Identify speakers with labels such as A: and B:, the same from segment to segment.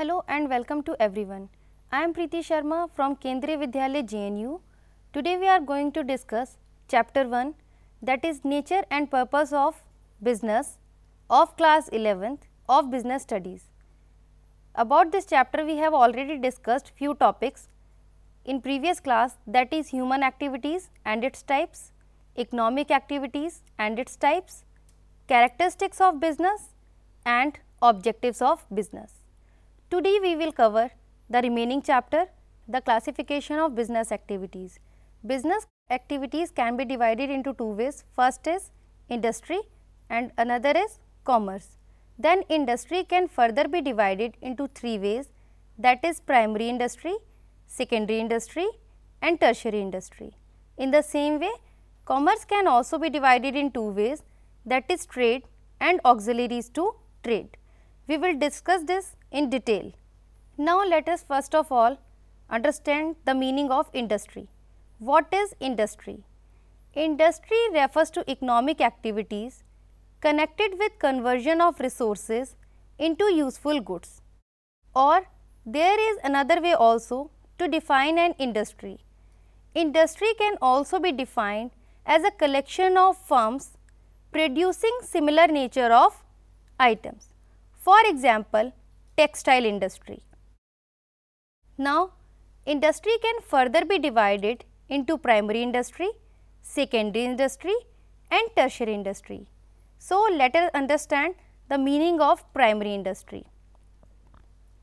A: Hello and welcome to everyone. I am Preeti Sharma from Kendriya Vidyalaya JNU. Today we are going to discuss chapter 1 that is nature and purpose of business of class 11th of business studies. About this chapter we have already discussed few topics in previous class that is human activities and its types, economic activities and its types, characteristics of business and objectives of business. Today we will cover the remaining chapter, the classification of business activities. Business activities can be divided into two ways. First is industry and another is commerce. Then industry can further be divided into three ways that is primary industry, secondary industry and tertiary industry. In the same way, commerce can also be divided in two ways that is trade and auxiliaries to trade. We will discuss this in detail. Now, let us first of all understand the meaning of industry. What is industry? Industry refers to economic activities connected with conversion of resources into useful goods. Or there is another way also to define an industry. Industry can also be defined as a collection of firms producing similar nature of items. For example, textile industry. Now, industry can further be divided into primary industry, secondary industry and tertiary industry. So, let us understand the meaning of primary industry.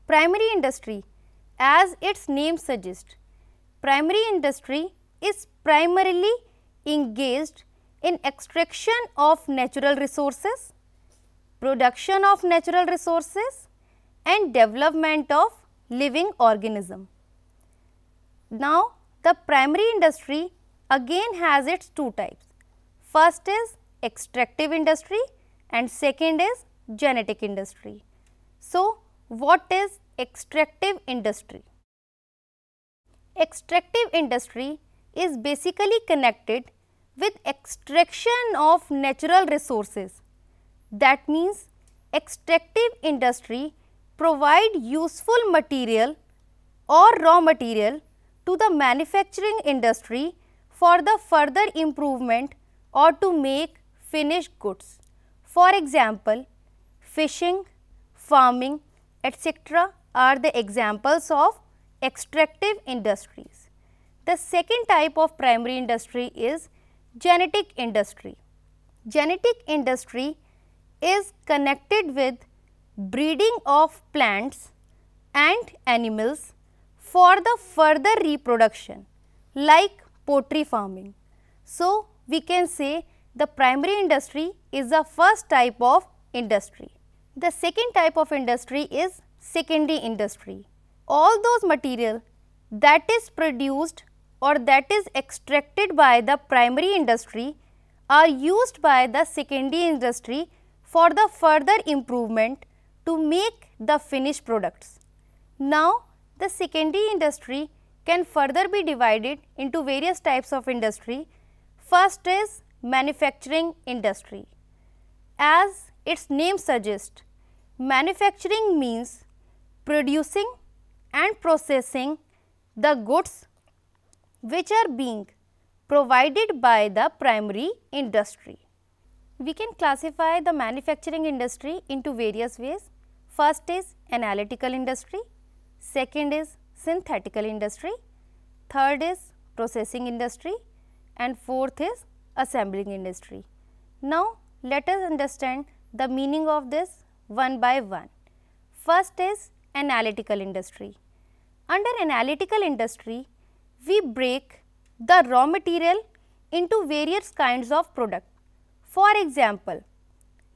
A: Primary industry as its name suggests, primary industry is primarily engaged in extraction of natural resources, production of natural resources and development of living organism. Now, the primary industry again has its two types. First is extractive industry and second is genetic industry. So, what is extractive industry? Extractive industry is basically connected with extraction of natural resources. That means extractive industry provide useful material or raw material to the manufacturing industry for the further improvement or to make finished goods. For example, fishing, farming, etc. are the examples of extractive industries. The second type of primary industry is genetic industry. Genetic industry is connected with breeding of plants and animals for the further reproduction like poultry farming. So, we can say the primary industry is the first type of industry. The second type of industry is secondary industry. All those material that is produced or that is extracted by the primary industry are used by the secondary industry for the further improvement to make the finished products. Now, the secondary industry can further be divided into various types of industry. First is manufacturing industry. As its name suggests, manufacturing means producing and processing the goods which are being provided by the primary industry. We can classify the manufacturing industry into various ways. First is analytical industry, second is synthetical industry, third is processing industry and fourth is assembling industry. Now, let us understand the meaning of this one by one. First is analytical industry. Under analytical industry, we break the raw material into various kinds of product. For example,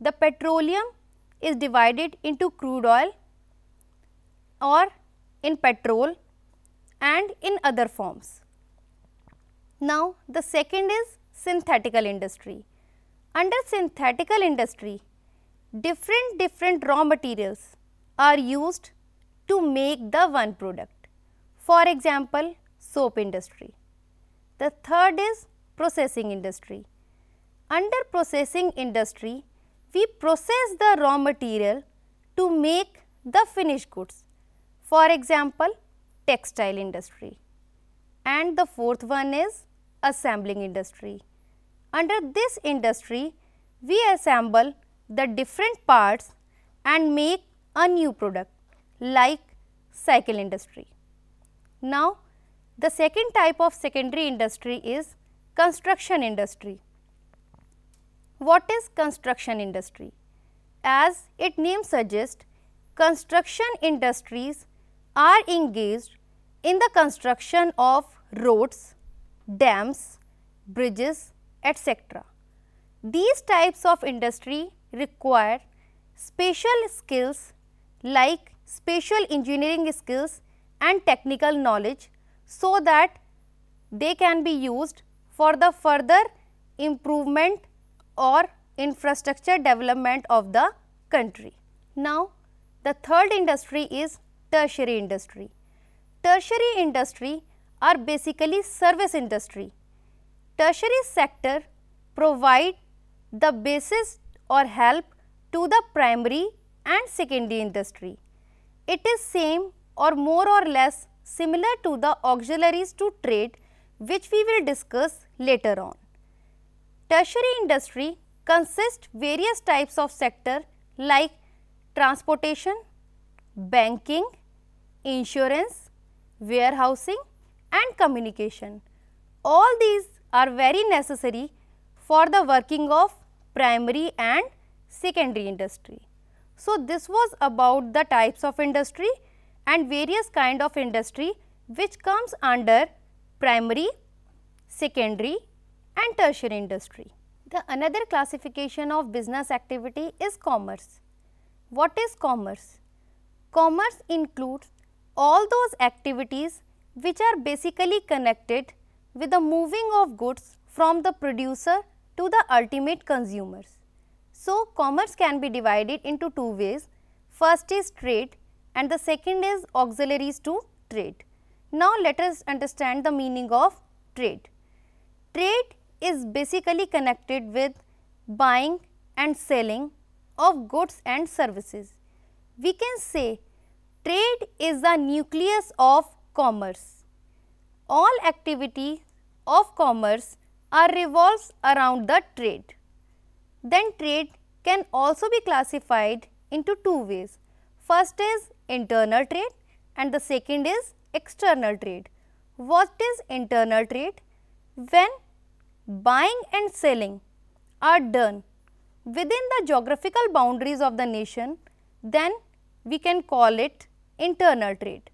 A: the petroleum is divided into crude oil or in petrol and in other forms. Now, the second is synthetical industry. Under synthetical industry, different different raw materials are used to make the one product. For example, soap industry. The third is processing industry. Under processing industry, we process the raw material to make the finished goods. For example, textile industry. And the fourth one is assembling industry. Under this industry, we assemble the different parts and make a new product like cycle industry. Now, the second type of secondary industry is construction industry. What is construction industry? As its name suggests, construction industries are engaged in the construction of roads, dams, bridges, etc. These types of industry require special skills like special engineering skills and technical knowledge so that they can be used for the further improvement or infrastructure development of the country. Now, the third industry is tertiary industry. Tertiary industry are basically service industry. Tertiary sector provide the basis or help to the primary and secondary industry. It is same or more or less similar to the auxiliaries to trade which we will discuss later on. Tertiary industry consists various types of sector like transportation, banking, insurance, warehousing and communication. All these are very necessary for the working of primary and secondary industry. So, this was about the types of industry and various kind of industry which comes under primary, secondary and tertiary industry. The another classification of business activity is commerce. What is commerce? Commerce includes all those activities which are basically connected with the moving of goods from the producer to the ultimate consumers. So, commerce can be divided into two ways. First is trade and the second is auxiliaries to trade. Now, let us understand the meaning of trade. Trade is basically connected with buying and selling of goods and services. We can say trade is the nucleus of commerce. All activities of commerce are revolves around the trade. Then trade can also be classified into two ways. First is internal trade and the second is external trade. What is internal trade? When buying and selling are done within the geographical boundaries of the nation, then we can call it internal trade.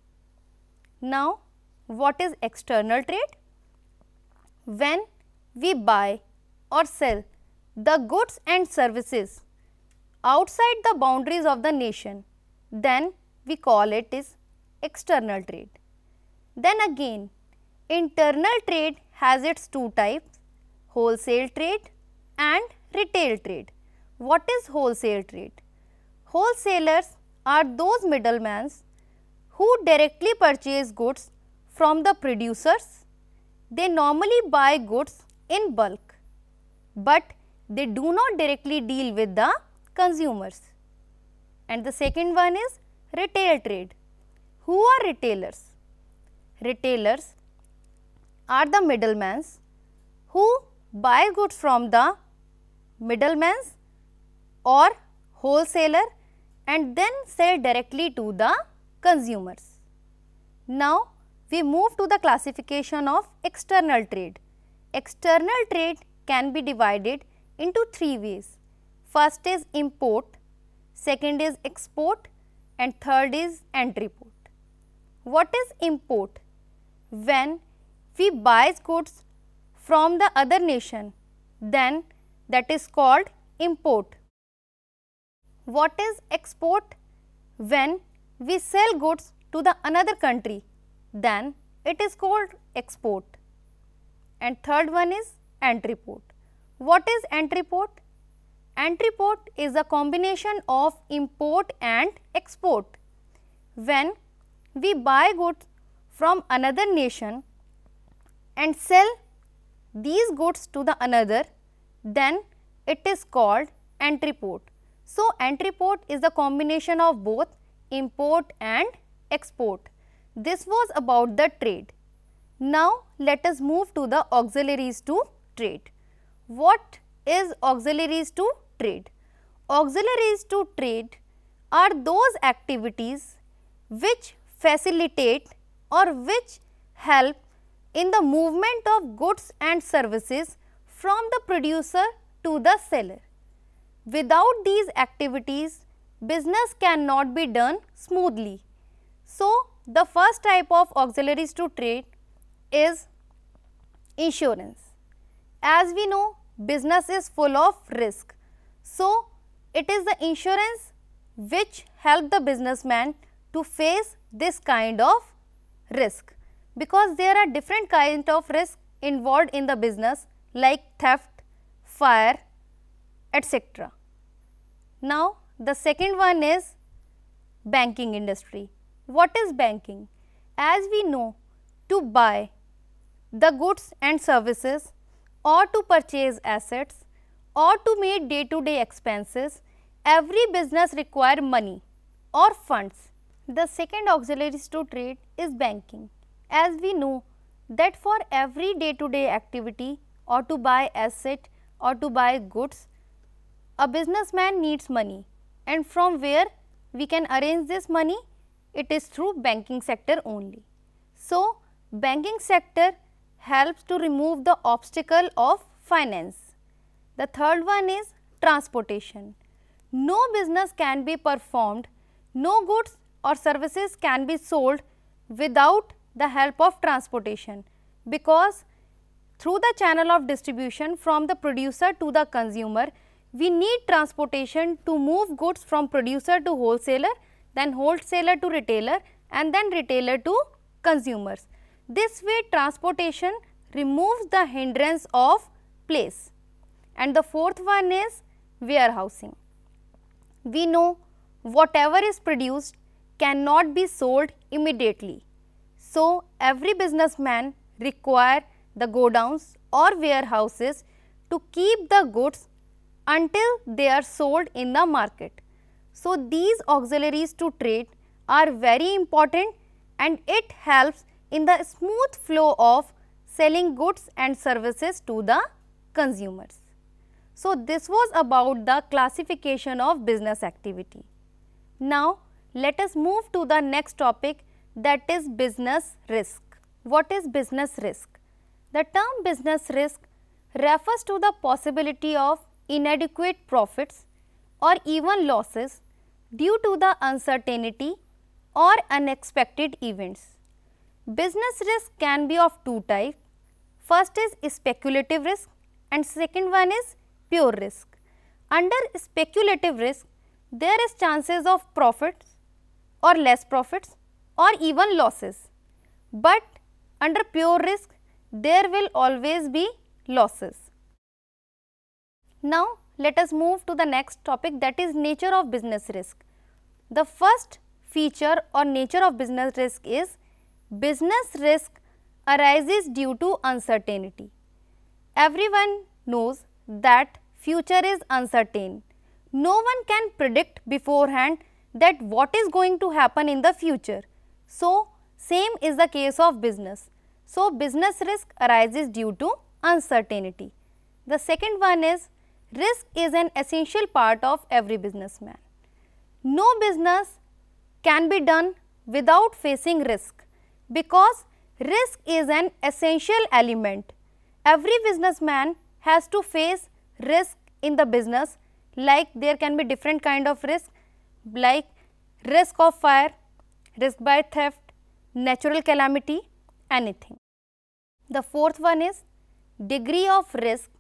A: Now, what is external trade? When we buy or sell the goods and services outside the boundaries of the nation, then we call it is external trade. Then again, internal trade has its two types wholesale trade and retail trade. What is wholesale trade? Wholesalers are those middlemen who directly purchase goods from the producers. They normally buy goods in bulk, but they do not directly deal with the consumers. And the second one is retail trade. Who are retailers? Retailers are the middlemen who buy goods from the middlemen or wholesaler and then sell directly to the consumers. Now, we move to the classification of external trade. External trade can be divided into three ways. First is import, second is export and third is entry port. What is import? When we buy goods from the other nation, then that is called import. What is export? When we sell goods to the another country, then it is called export. And third one is entry port. What is entry port? Entry port is a combination of import and export. When we buy goods from another nation and sell these goods to the another, then it is called entry port. So, entry port is the combination of both import and export. This was about the trade. Now, let us move to the auxiliaries to trade. What is auxiliaries to trade? Auxiliaries to trade are those activities which facilitate or which help in the movement of goods and services from the producer to the seller. Without these activities, business cannot be done smoothly. So, the first type of auxiliaries to trade is insurance. As we know, business is full of risk. So, it is the insurance which help the businessman to face this kind of risk because there are different kinds of risk involved in the business like theft, fire, etc. Now, the second one is banking industry. What is banking? As we know, to buy the goods and services or to purchase assets or to meet day-to-day -day expenses, every business require money or funds. The second auxiliary to trade is banking as we know that for every day to day activity or to buy asset or to buy goods, a businessman needs money and from where we can arrange this money? It is through banking sector only. So, banking sector helps to remove the obstacle of finance. The third one is transportation. No business can be performed, no goods or services can be sold without the help of transportation because through the channel of distribution from the producer to the consumer, we need transportation to move goods from producer to wholesaler, then wholesaler to retailer and then retailer to consumers. This way transportation removes the hindrance of place. And the fourth one is warehousing. We know whatever is produced cannot be sold immediately. So, every businessman require the godowns or warehouses to keep the goods until they are sold in the market. So, these auxiliaries to trade are very important and it helps in the smooth flow of selling goods and services to the consumers. So, this was about the classification of business activity. Now, let us move to the next topic that is business risk. What is business risk? The term business risk refers to the possibility of inadequate profits or even losses due to the uncertainty or unexpected events. Business risk can be of two types. First is speculative risk and second one is pure risk. Under speculative risk, there is chances of profits or less profits or even losses. But under pure risk, there will always be losses. Now, let us move to the next topic that is nature of business risk. The first feature or nature of business risk is business risk arises due to uncertainty. Everyone knows that future is uncertain. No one can predict beforehand that what is going to happen in the future. So, same is the case of business. So, business risk arises due to uncertainty. The second one is risk is an essential part of every businessman. No business can be done without facing risk because risk is an essential element. Every businessman has to face risk in the business like there can be different kind of risk like risk of fire, risk by theft, natural calamity, anything. The fourth one is degree of risk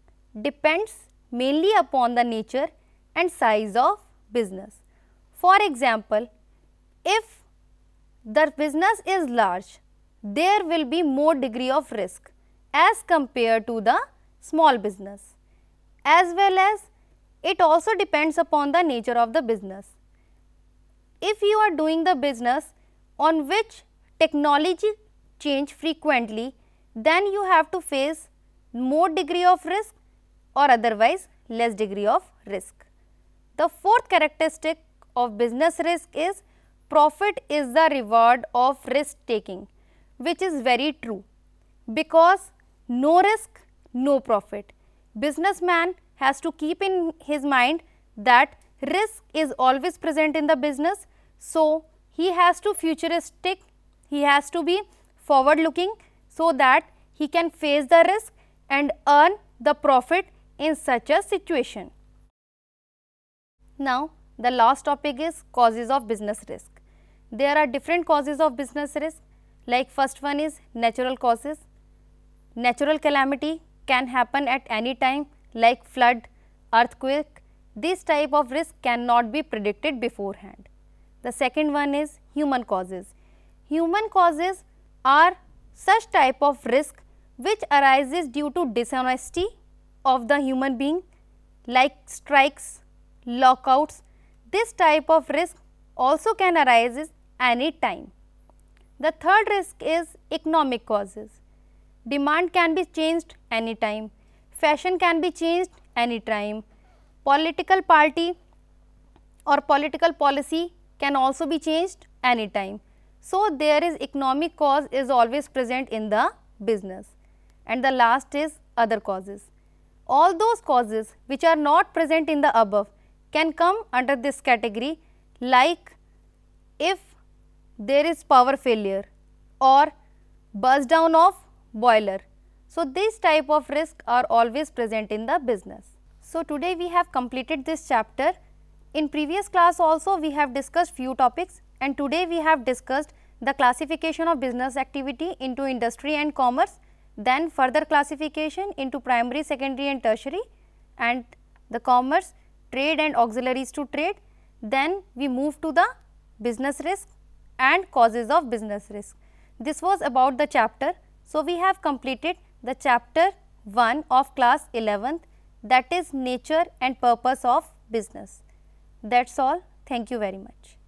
A: depends mainly upon the nature and size of business. For example, if the business is large, there will be more degree of risk as compared to the small business. As well as it also depends upon the nature of the business. If you are doing the business on which technology change frequently, then you have to face more degree of risk or otherwise less degree of risk. The fourth characteristic of business risk is profit is the reward of risk taking which is very true because no risk, no profit. Businessman has to keep in his mind that risk is always present in the business. So, he has to futuristic, he has to be forward looking so that he can face the risk and earn the profit in such a situation. Now, the last topic is causes of business risk. There are different causes of business risk like first one is natural causes. Natural calamity can happen at any time like flood, earthquake. This type of risk cannot be predicted beforehand. The second one is human causes. Human causes are such type of risk which arises due to dishonesty of the human being like strikes, lockouts. This type of risk also can arise any time. The third risk is economic causes. Demand can be changed any time. Fashion can be changed any time. Political party or political policy can also be changed anytime. So, there is economic cause is always present in the business and the last is other causes. All those causes which are not present in the above can come under this category like if there is power failure or burst down of boiler. So, these type of risks are always present in the business. So, today we have completed this chapter in previous class also we have discussed few topics and today we have discussed the classification of business activity into industry and commerce, then further classification into primary, secondary and tertiary and the commerce, trade and auxiliaries to trade. Then we move to the business risk and causes of business risk. This was about the chapter. So, we have completed the chapter 1 of class 11th that is nature and purpose of business. That's all. Thank you very much.